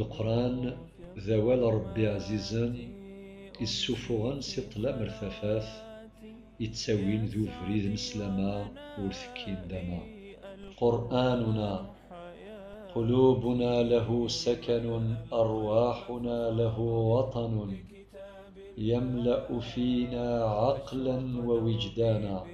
القران ذوال ربي عزيزا يسفوغن سي طلام يتساوين ذو فريد مسلما ورثكين دما قرآننا قلوبنا له سكن أرواحنا له وطن يملأ فينا عقلا ووجدانا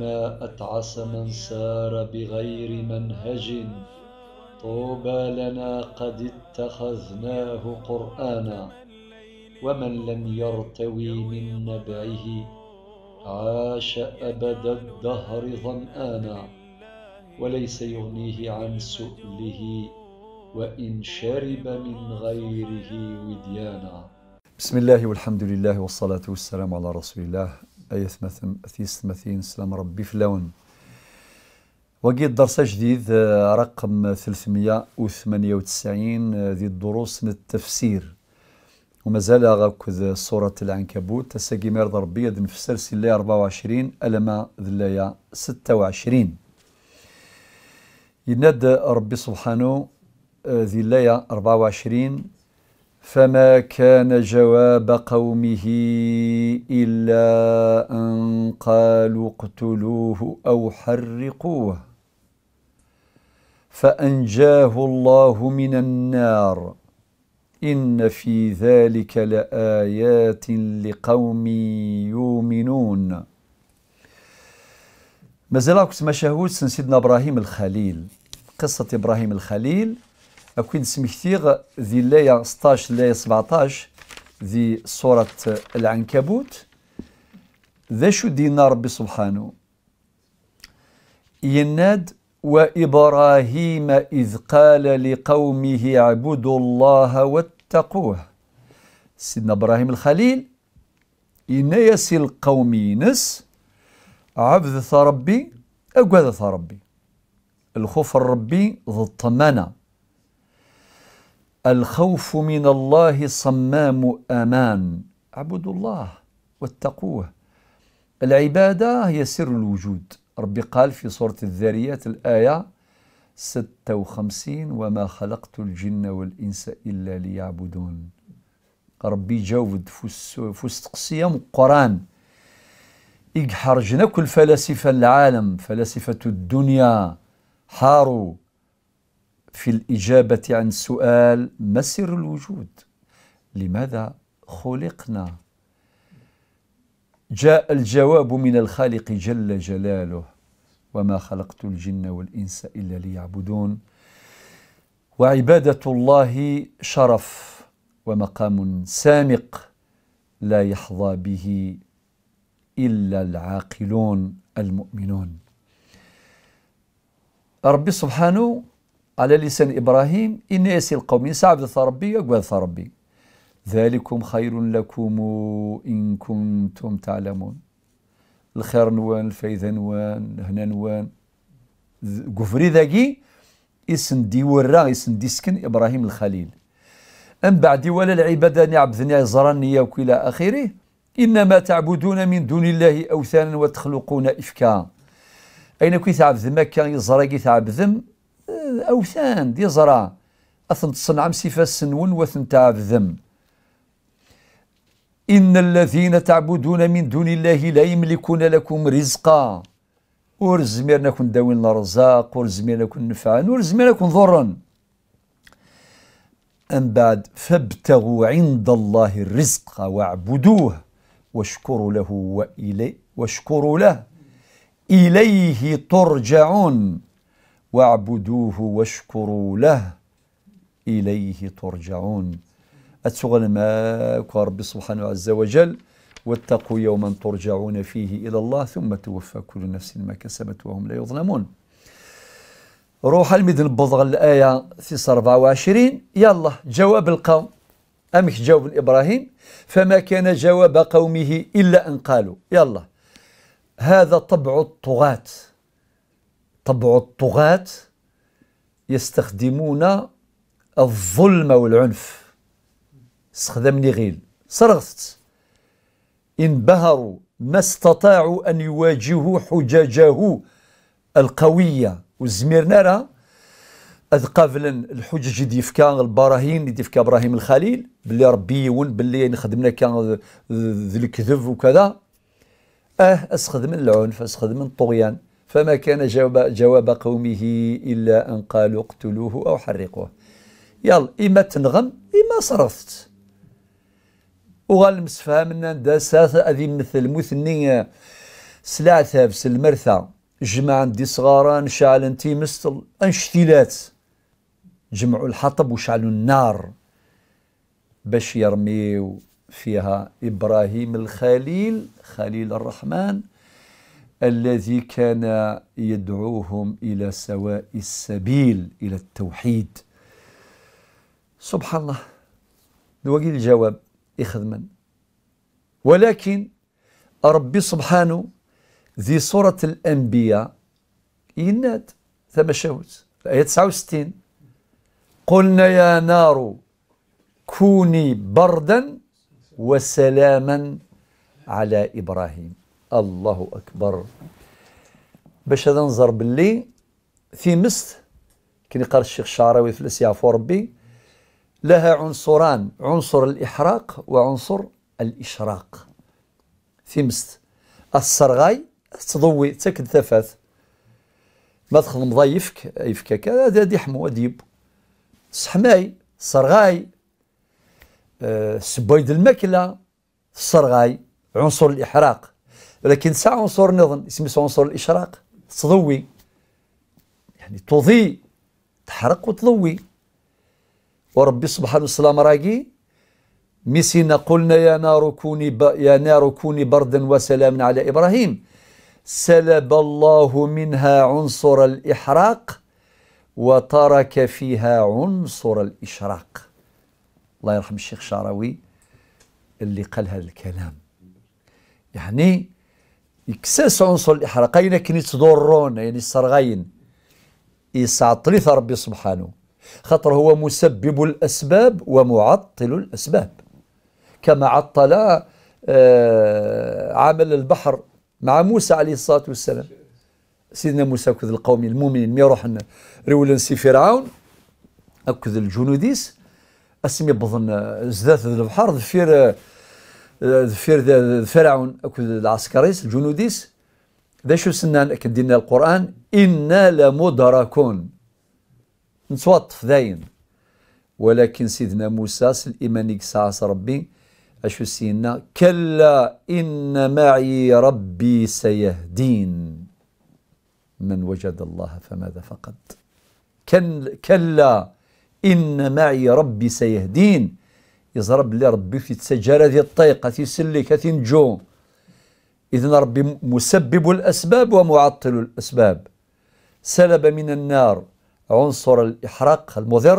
ما أتعس من سار بغير منهج طوبى لنا قد اتخذناه قرانا ومن لم يرتوي من نبعه عاش ابد الدهر ظمانا وليس يغنيه عن سؤله وان شرب من غيره وديانا بسم الله والحمد لله والصلاه والسلام على رسول الله ايث مثيس سلام ربي فلون وقيت درس جديد آه، رقم 398 آه، ذي الدروس التفسير ومازال غاكد سورة العنكبوت تساقي ميرض ربي نفسر سلة 24 ألما ذلايا 26 يناد ربي سبحانه آه، ذي الليا 24 فما كان جواب قومه إلا أن قالوا اقتلوه أو حرقوه فانجاه الله من النار ان في ذلك لايات لقوم يؤمنون مازال مشاهود شهود سيدنا ابراهيم الخليل قصه ابراهيم الخليل أكون سمكتيغ ذي لاية 16 لاية 17 ذي سورة العنكبوت ذا شو دينا ربي سبحانه يناد وابراهيم اذ قال لقومه اعبدوا الله واتقوه سيدنا ابراهيم الخليل ينايس القوم ينس عبد ربي اقوذ ربي الخوف الربي ضد الطمانه الخوف من الله صمام امان اعبدوا الله واتقوه العباده هي سر الوجود ربي قال في سورة الذاريات الآية 56 وما خلقت الجن والإنس إلا ليعبدون ربي جاود فستقسية تقسيم القرآن إجحرجنا كل فلاسفة العالم فلاسفة الدنيا حاروا في الإجابة عن سؤال ما سر الوجود لماذا خلقنا جاء الجواب من الخالق جل جلاله وما خلقت الجن والإنس إلا ليعبدون وعبادة الله شرف ومقام سامق لا يحظى به إلا العاقلون المؤمنون ربي سبحانه على لسان إبراهيم إن يسي القوم إن سعب ربي يقوى ربي ذلكم خير لكم إن كنتم تعلمون الخير نوان الفايده نوان هنا نوان كفري ذاكي اسم دي ورا اسم دي سكن ابراهيم الخليل ام بعد ولا العباده نعبدني يزرني وكلا اخره انما تعبدون من دون الله اوثانا وتخلقون افكا اين كي تعبد كان يزرى كي تعبد اوثان دي زرا اثنت صنعم مسيفا سنون واثنت تعبد إن الذين تعبدون من دون الله لا يملكون لكم رزقا ورزمير نكون داوين الرزاق ورزمير نكون نفعا ورزمير نكون ضرا أم بعد فابتغوا عند الله الرزق واعبدوه واشكروا له وإليه واشكروا له إليه ترجعون واعبدوه واشكروا له إليه ترجعون أتسغل ما ربي سبحانه عز وجل واتقوا يوما ترجعون فيه إلى الله ثم توفى كل نفس ما كسبت وهم لا يظلمون روح المدن بضغ الآية في 24 يلا جواب القوم أمك جواب إبراهيم فما كان جواب قومه إلا أن قالوا يلا هذا طبع الطغاة طبع الطغاة يستخدمون الظلم والعنف استخدمني غيل صرغت انبهروا ما استطاعوا أن يواجهوا حججه القوية وزميرنا راه اذ قبل الحجج ديفكا البراهين ديفكا ابراهيم الخليل باللي ربي يون باللي نخدمنا يعني كان ذي الكذب وكذا اه استخدم العنف استخدم الطغيان فما كان جواب جواب قومه الا ان قالوا اقتلوه او حرقوه يلا اما تنغم اما صرفت من ان داسات اذي مثل مثني سلعثة بس المرثى جمعن دي صغاران شعلن مستل انشتيلات جمعوا الحطب وشعلوا النار باش يرميو فيها إبراهيم الخليل خليل الرحمن الذي كان يدعوهم إلى سواء السبيل إلى التوحيد سبحان الله نوجد الجواب يخدمن ولكن ربي سبحانه ذي صورة الأنبياء يناد ثم شاوت الآية 69 قلنا يا نار كوني بردا وسلاما على إبراهيم الله أكبر باش هذا نظر باللي في مست كي قال الشيخ الشعراوي فلس يعفو ربي لها عنصران عنصر الإحراق وعنصر الإشراق ثمست السرغاي تضوي تكد ثفات ما تخدم ضا يفك كذا هذا دي حمو ديب سحماي سرغاي آه، سبويد الماكلة السرغاي عنصر الإحراق ولكن ساعة عنصر نظن اسمه عنصر الإشراق تضوي يعني تضيء تحرق وتضوي وربي سبحانه وتعالى راقي ميسينا قلنا يا نار كوني يا نار كوني بردا وسلاما على ابراهيم سلب الله منها عنصر الاحراق وترك فيها عنصر الاشراق الله يرحم الشيخ شعراوي اللي قال هذا الكلام يعني يكسس عنصر الاحراق اين كني ضرون يعني السرغين يسعطلث ربي سبحانه خطر هو مسبب الأسباب ومعطل الأسباب كما عطل آه، عمل البحر مع موسى عليه الصلاة والسلام سيدنا موسى كذ القوم المؤمنين مي يروح ريول سي فرعون أكذ الجنوديس اسمي بظن زداث البحر ذفير ذفير فرعون أكذ العسكريس الجنوديس ذا شو سنان أكدنا القرآن إنا لمدركون نتوطف داين ولكن سيدنا موسى الإيمان يقصاص ربي أشو سينا كلا إن معي ربي سيهدين من وجد الله فماذا فقد كلا إن معي ربي سيهدين يزرب لي ربي في تسجارة ذي الطيقة تيسلك جو إذن ربي مسبب الأسباب ومعطل الأسباب سلب من النار عنصر الإحراق المضر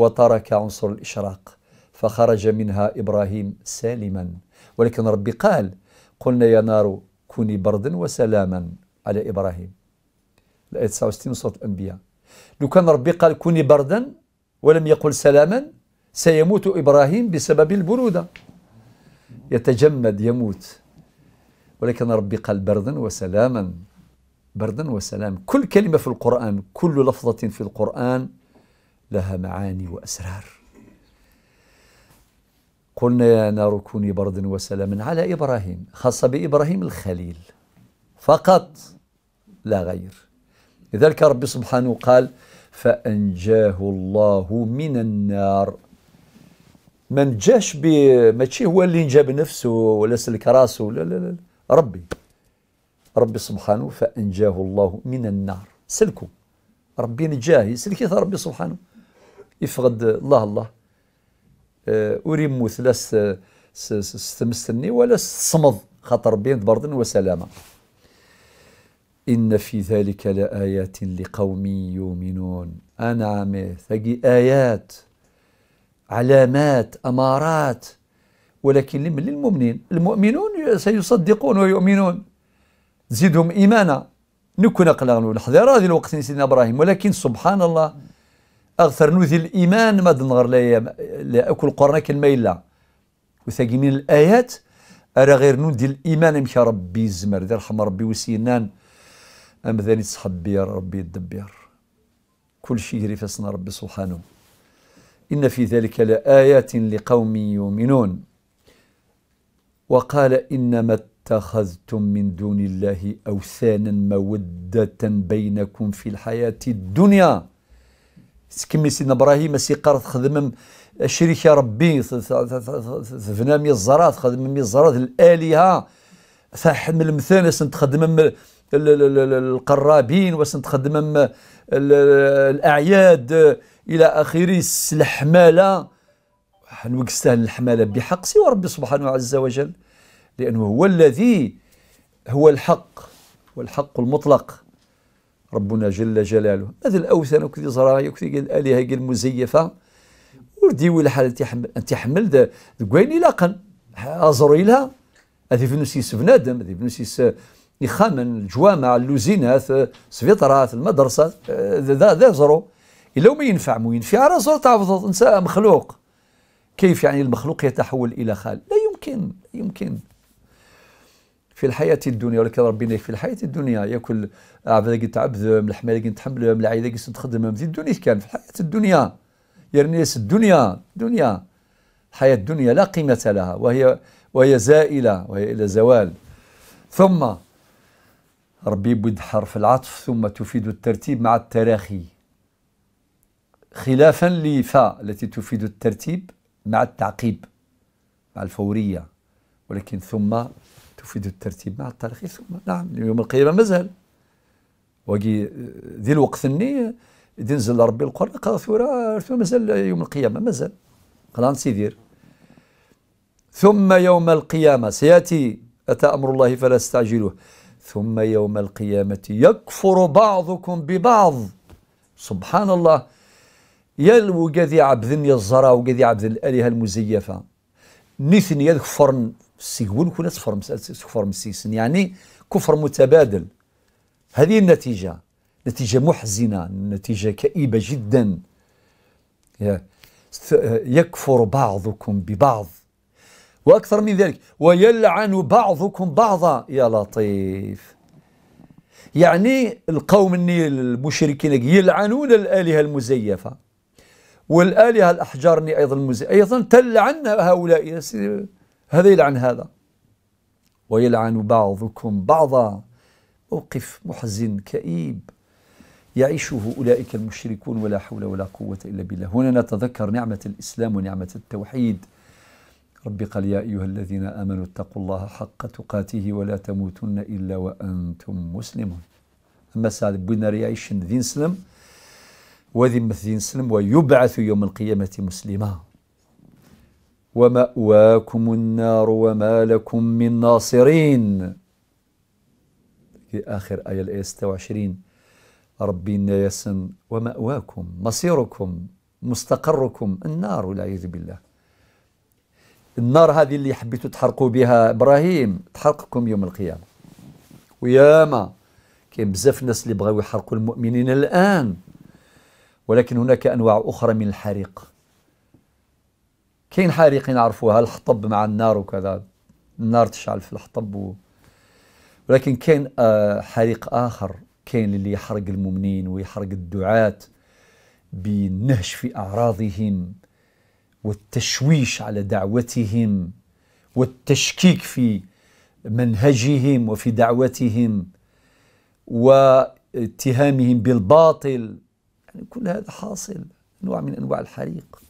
وترك عنصر الإشراق فخرج منها إبراهيم سالما ولكن ربي قال قلنا يا نار كوني بردا وسلاما على إبراهيم الآية 69 سورة الأنبياء لو كان ربي قال كوني بردا ولم يقل سلاما سيموت إبراهيم بسبب البرودة يتجمد يموت ولكن ربي قال بردا وسلاما بردا وسلام كل كلمة في القرآن كل لفظة في القرآن لها معاني وأسرار قلنا يا نار كوني بردا وسلاما على إبراهيم خاصة بإبراهيم الخليل فقط لا غير لذلك ربي سبحانه قال فأنجاه الله من النار ما نجاش ماشي هو اللي نجا بنفسه ولا سلك راسه لا لا لا ربي ربي سبحانه فأنجاه الله من النار سلكو ربي نجاه يسلك ربي سبحانه يفقد الله الله آه، أريم لا آه، ستمستني ولا ستصمد خاطر ربي برد وسلامة إن في ذلك لآيات لقوم يؤمنون أنا ثقي آيات علامات أمارات ولكن للمؤمنين المؤمنون سيصدقون ويؤمنون تزيدهم ايمانا نكون قلقنا الحذر هذه الوقت سيدنا ابراهيم ولكن سبحان الله اغثر نوذي الايمان ما دنغر لا لا اكل قرنا كلمة الا وثاقي من الايات ارى غير نودي الايمان مشى ربي الزمر يرحم ربي وسينان ام ذاني يا ربي يدبر كل شيء يجري فاسنا ربي سبحانه إن في ذلك لآيات لقوم يؤمنون وقال إنما اتخذتم من دون الله أوثانا مودة بينكم في الحياة الدنيا سكمي سيدنا إبراهيم سي قرض خدم يا ربي ثفنا مي الزرات خدم مي الزرات الآلهة ثحمل سنت خدم القرابين خدم الأعياد إلى آخره الحمالة حنوقستها الحمالة بحق سوى ربي سبحانه عز وجل لأنه هو الذي هو الحق والحق المطلق ربنا جل جلاله هذا الأوثان وكذي زرايا وكذي الآلهة المزيفة ورديو الحال تحمل أن تحمل ذا كوين إلاقا أزريلها هذه فنوسي سفنادم هذه فنوسي يخامن آه، الجوامع اللوزينات سفيطرات المدرسة آه، ذا ذا زرو إلا ما ينفع مو ينفع راه تعرف تعفض انسان مخلوق كيف يعني المخلوق يتحول إلى خالق لا يمكن لا يمكن في الحياه الدنيا ولكن ربنا في الحياه الدنيا ياكل عبد اللي تعبد الحمال اللي تحمل العائله اللي تخدم في الدنيا كان في الحياه الدنيا يا الدنيا الدنيا الحياه الدنيا لا قيمه لها وهي وهي زائله وهي الى زوال ثم ربي يبد حرف العطف ثم تفيد الترتيب مع التراخي خلافا لفاء التي تفيد الترتيب مع التعقيب مع الفورية ولكن ثم تفيد الترتيب مع التاريخ ثم نعم يوم القيامه مازال وكي ذي الوقت الني ينزل ربي القران قال ثورة مازال يوم القيامه مازال قال سيدير ثم يوم القيامه سياتي اتى امر الله فلا استعجلوه ثم يوم القيامه يكفر بعضكم ببعض سبحان الله يلو قذي عبد الزرا وقذي عبد الالهه المزيفه نثني يذكفرن سيقول كنا سفر سفر مسيسن يعني كفر متبادل هذه النتيجة نتيجة محزنة نتيجة كئيبة جدا يكفر بعضكم ببعض وأكثر من ذلك ويلعن بعضكم بعضا يا لطيف يعني القوم النيل المشركين يلعنون الآلهة المزيفة والآلهة الأحجار أيضا المزيفة أيضا تلعن هؤلاء هذا يلعن هذا ويلعن بعضكم بعضا موقف محزن كئيب يعيشه أولئك المشركون ولا حول ولا قوة إلا بالله هنا نتذكر نعمة الإسلام ونعمة التوحيد ربي قال يا أيها الذين آمنوا اتقوا الله حق تقاته ولا تموتن إلا وأنتم مسلمون أما سعد بن ريعيش ذي نسلم وذمة ذي نسلم ويبعث يوم القيامة مسلما ومأواكم النار وما لكم من ناصرين في آخر آية الآية 26 ربي يسن ومأواكم مصيركم مستقركم النار والعياذ بالله النار هذه اللي حبيتوا تحرقوا بها إبراهيم تحرقكم يوم القيامة وياما كاين بزاف الناس اللي بغاو يحرقوا المؤمنين الآن ولكن هناك أنواع أخرى من الحريق كاين حريق نعرفوها الحطب مع النار وكذا النار تشعل في الحطب و... ولكن كاين آه، حريق اخر كاين اللي يحرق المؤمنين ويحرق الدعاة بالنهش في اعراضهم والتشويش على دعوتهم والتشكيك في منهجهم وفي دعوتهم واتهامهم بالباطل يعني كل هذا حاصل نوع من انواع الحريق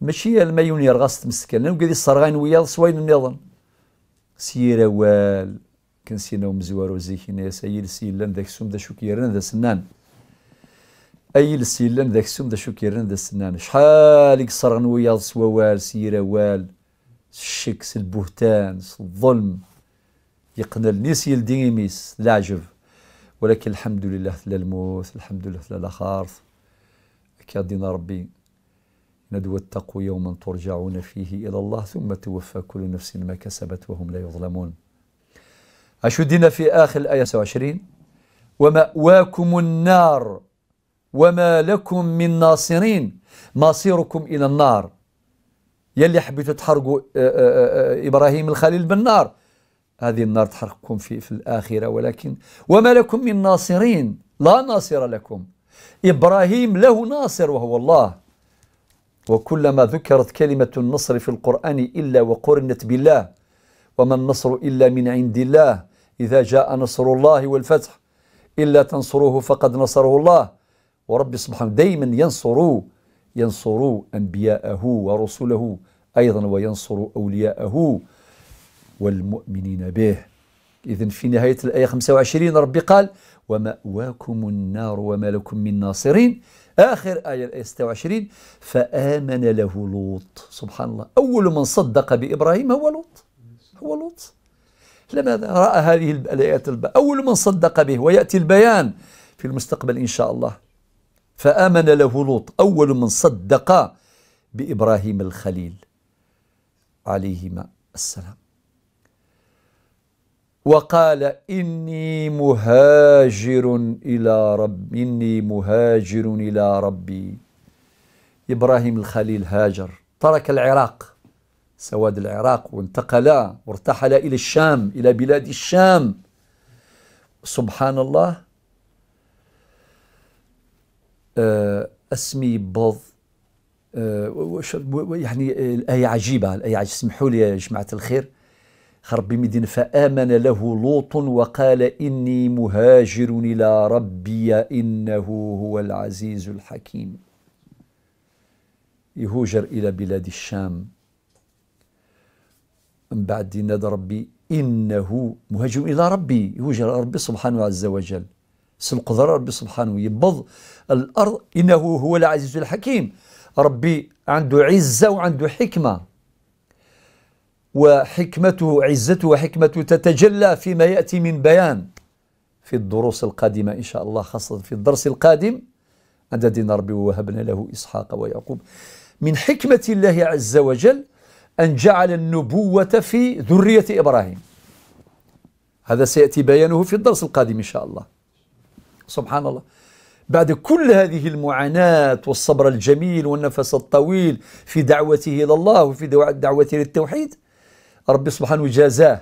ماشي المايونير يرغس تمسكن لانه قادي الصرغان ويا صواين النظام سير وال سينا ومزوار وزيك ناس اي لسيلان ذاك سوم ذا شو كيرن ذا سنان اي لسيلان ذاك سوم ذا شو كيرن ذا سنان شحال وياض ويا صوال سير وال الشكس البهتان الظلم يقنل النسي الديميس العجب ولكن الحمد لله للموت الموت الحمد لله للاخارث كادينا ربي ندوة التقوى يوما ترجعون فيه إلى الله ثم توفى كل نفس ما كسبت وهم لا يظلمون أشدنا في آخر الآية 27 ومأواكم النار وما لكم من ناصرين مصيركم إلى النار يلي حبيتوا تحرقوا آه، آه، آه، إبراهيم الخليل بالنار هذه النار تحرقكم في, في الآخرة ولكن وما لكم من ناصرين لا ناصر لكم إبراهيم له ناصر وهو الله وكلما ذكرت كلمة النصر في القرآن إلا وقرنت بالله وما النصر إلا من عند الله إذا جاء نصر الله والفتح إلا تنصروه فقد نصره الله ورب سبحانه دائما ينصر ينصر أنبياءه ورسله أيضا وينصر أولياءه والمؤمنين به إذا في نهاية الآية 25 ربي قال ومأواكم النار وما لكم من ناصرين آخر آية الآية 26 فآمن له لوط سبحان الله أول من صدق بإبراهيم هو لوط هو لوط لماذا رأى هذه الآيات أول من صدق به ويأتي البيان في المستقبل إن شاء الله فآمن له لوط أول من صدق بإبراهيم الخليل عليهما السلام وقال إني مهاجر إلى رب إني مهاجر إلى ربي إبراهيم الخليل هاجر ترك العراق سواد العراق وانتقل وارتحل إلى الشام إلى بلاد الشام سبحان الله آه، اسمي بض آه، يعني الآية آه، عجيبة الآية عجيبة اسمحوا لي يا جماعة الخير خرب خربمدين فآمن له لوط وقال إني مهاجر إلى ربي إنه هو العزيز الحكيم يهوجر إلى بلاد الشام من بعد نادى ربي إنه مهاجر إلى ربي يهوجر ربي سبحانه عز وجل سنقدر ربي سبحانه يبض الأرض إنه هو العزيز الحكيم ربي عنده عزة وعنده حكمة وحكمته عزته وحكمته تتجلى فيما يأتي من بيان في الدروس القادمة إن شاء الله خاصة في الدرس القادم عددنا ربي ووهبنا له إسحاق ويعقوب من حكمة الله عز وجل أن جعل النبوة في ذرية إبراهيم هذا سيأتي بيانه في الدرس القادم إن شاء الله سبحان الله بعد كل هذه المعاناة والصبر الجميل والنفس الطويل في دعوته إلى الله وفي دعوته للتوحيد ربي سبحانه جازاه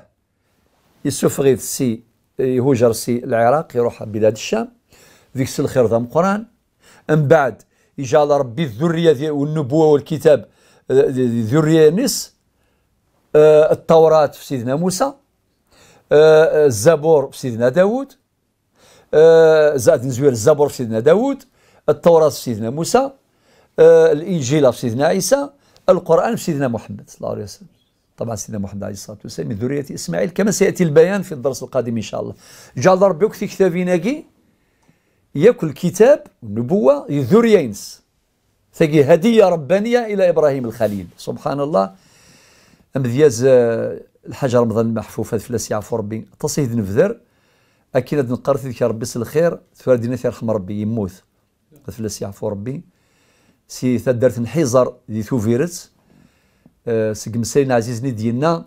يسفغي سي آه، يهجر سي العراق يروح بلاد الشام ذيك سي الخير ذا قران من بعد يجعل ربي الذريه والنبوه والكتاب آه، ذريه نس آه، التوراة في سيدنا موسى الزبور في سيدنا داوود زاد نزوير الزبور في سيدنا داوود التوراة في سيدنا موسى الإنجيل في سيدنا عيسى القرآن في سيدنا محمد صلى الله عليه وسلم طبعا سيدنا محمد عليه الصلاه والسلام من ذريه اسماعيل كما سياتي البيان في الدرس القادم ان شاء الله جعل ربي كتاب ناقي ياكل كتاب النبوه ذريينس ثقي هديه ربانيه الى ابراهيم الخليل سبحان الله ام دياز آه، الحاجه رمضان المحفوفه فلاس يعفو ربي تصيد نفذر اكيد نقر ذكر ربي الخير تفردينا يرحم ربي يموت فلاس يعفو ربي سي ثدرت نحيزر دي ثوفيرت آه، سق مسيرنا عزيزني ديالنا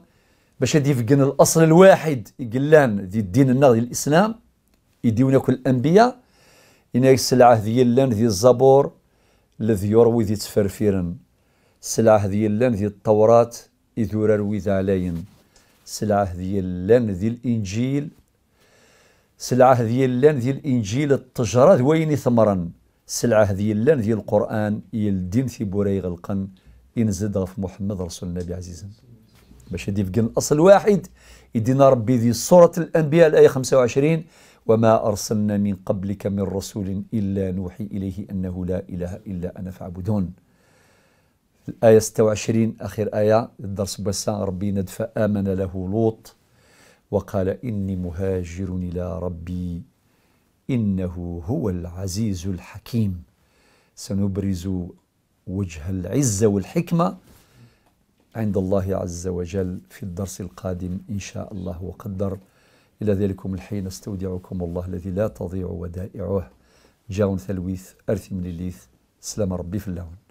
باش هادي يفقن الاصل الواحد قلان دي ديننا ديال الاسلام يديونا كل الانبياء إن السلعه ديال اللان ديال الزبور الذي يروي ذي تفرفيرن السلعه ديال اللان ديال التوراه يدور ذا علين السلعه ديال اللان ديال الانجيل السلعة ديال اللان ديال الانجيل التجرد وين ثمرا السلعه ديال اللان ديال القران يلدين في بوري غلقن ينزد في محمد رسول النبي عزيزا باش يدي في الاصل واحد يدينا ربي ذي سوره الانبياء الايه 25 وما ارسلنا من قبلك من رسول الا نوحي اليه انه لا اله الا انا فاعبدون الآية 26 آخر آية الدرس بس ربي فآمن له لوط وقال إني مهاجر إلى ربي إنه هو العزيز الحكيم سنبرز وجه العزة والحكمة عند الله عز وجل في الدرس القادم إن شاء الله وقدر إلى ذلكم الحين استودعكم الله الذي لا تضيع ودائعه جاون ثلويث أرث من الليث سلام ربي في اللون